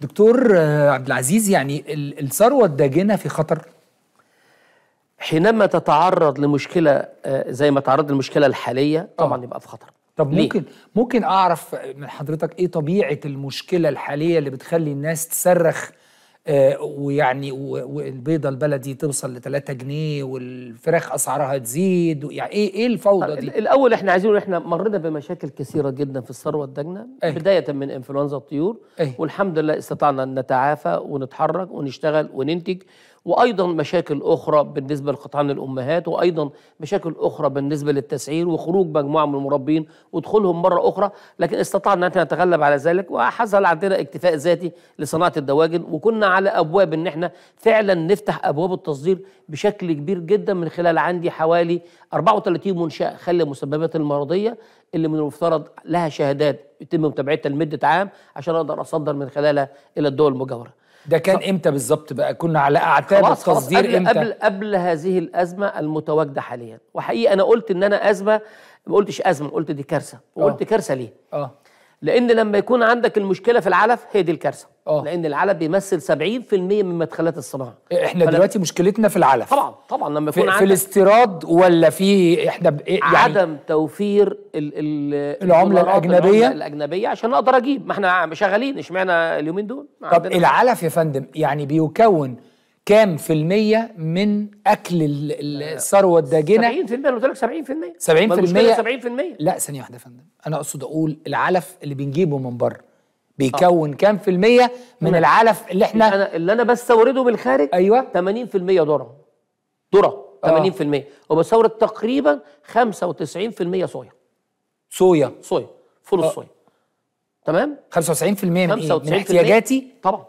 دكتور آه، عبد العزيز يعني الثروه الداجنه في خطر حينما تتعرض لمشكله آه، زي ما تعرضت للمشكله الحاليه آه. طبعا يبقى في خطر طب ليه؟ ممكن ممكن اعرف من حضرتك ايه طبيعه المشكله الحاليه اللي بتخلي الناس تصرخ آه، ويعني والبيضه البلدي توصل ل 3 جنيه والفراخ اسعارها تزيد يعني ايه ايه الفوضى طيب، دي؟ الاول احنا عايزين احنا مرينا بمشاكل كثيره جدا في الثروه الداجنه أيه؟ بدايه من انفلونزا الطيور أيه؟ والحمد لله استطعنا ان نتعافى ونتحرك ونشتغل وننتج وايضا مشاكل اخرى بالنسبه لقطعان الامهات وايضا مشاكل اخرى بالنسبه للتسعير وخروج مجموعه من المربين ودخولهم مره اخرى لكن استطعنا ان نتغلب على ذلك وحصل عندنا اكتفاء ذاتي لصناعه الدواجن وكنا على ابواب ان احنا فعلا نفتح ابواب التصدير بشكل كبير جدا من خلال عندي حوالي 34 منشاه خلي مسببات المرضيه اللي من المفترض لها شهادات يتم متابعتها لمده عام عشان اقدر اصدر من خلالها الى الدول المجاوره ده كان ف... امتى بالظبط بقى كنا على اعتاب التصدير قبل امتى قبل قبل هذه الازمه المتواجده حاليا وحقيقه انا قلت ان انا ازمه ما قلتش ازمه قلت دي كارثه وقلت آه. كارثه ليه اه لان لما يكون عندك المشكله في العلف هي دي الكارثه أوه. لان العلب بيمثل 70% من مدخلات الصناعه إيه، احنا فلا... دلوقتي مشكلتنا في العلف طبعا طبعا لما يكون في, عندك... في الاستيراد ولا في احنا ب... إيه، يعني عدم توفير ال... ال... العمله الاجنبيه العملة الاجنبيه عشان اقدر اجيب ما احنا شغالين اشمعنى اليومين دول طب العلف يا فندم يعني بيكون كام في المية من أكل آه، الثروة الداجنة؟ 70% أنا قلت لك 70% 70% 70% لا ثانية واحدة يا فندم أنا أقصد أقول العلف اللي بنجيبه من بره آه. بيكون كام في المية من العلف اللي احنا اللي أنا اللي انا بستورده من الخارج ايوه 80% ذره ذره 80% آه. وبستورد تقريبا 95% صويا صويا صويا فول آه. الصويا تمام 95% من إيه؟ من احتياجاتي طبعا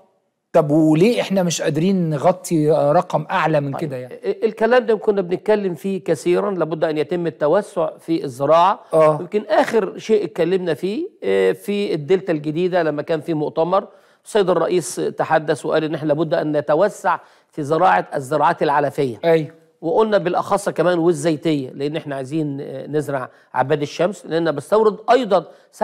طب وليه احنا مش قادرين نغطي رقم اعلى من طيب. كده يعني الكلام ده كنا بنتكلم فيه كثيرا لابد ان يتم التوسع في الزراعه آه. يمكن اخر شيء اتكلمنا فيه آه، في الدلتا الجديده لما كان في مؤتمر السيد الرئيس تحدث وقال ان احنا لابد ان نتوسع في زراعه الزراعات العلفيه ايوه وقلنا بالاخص كمان والزيتيه لان احنا عايزين آه، نزرع عباد الشمس لان بستورد ايضا 97%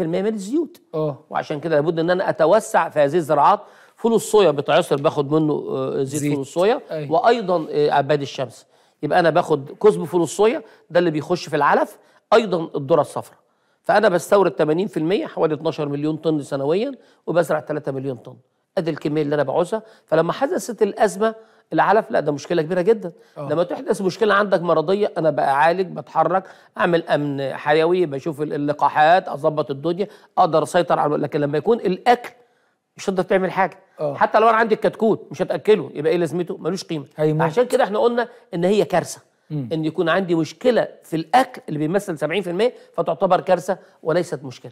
من الزيوت اه وعشان كده لابد ان انا اتوسع في هذه الزراعات فول الصويا بتعصر باخد منه آه، زيت, زيت. فول الصويا أيوة. وايضا آه، عباد الشمس يبقى انا باخد كزب فول الصويا ده اللي بيخش في العلف ايضا الذره الصفراء فانا بستورد 80% حوالي 12 مليون طن سنويا وبزرع 3 مليون طن ادي الكميه اللي انا بعوزها فلما حدثت الازمه العلف لا ده مشكله كبيره جدا أوه. لما تحدث مشكله عندك مرضيه انا بعالج بتحرك اعمل امن حيوي بشوف اللقاحات اظبط الدنيا اقدر اسيطر على لكن لما يكون الاكل مش هتقدر تعمل حاجه أوه. حتى لو انا عندي الكتكوت مش هتاكله يبقى ايه لازمته ملوش قيمه هيموت. أيوة. عشان كده احنا قلنا ان هي كارثه مم. ان يكون عندي مشكله في الاكل اللي بيمثل 70% فتعتبر كارثه وليست مشكله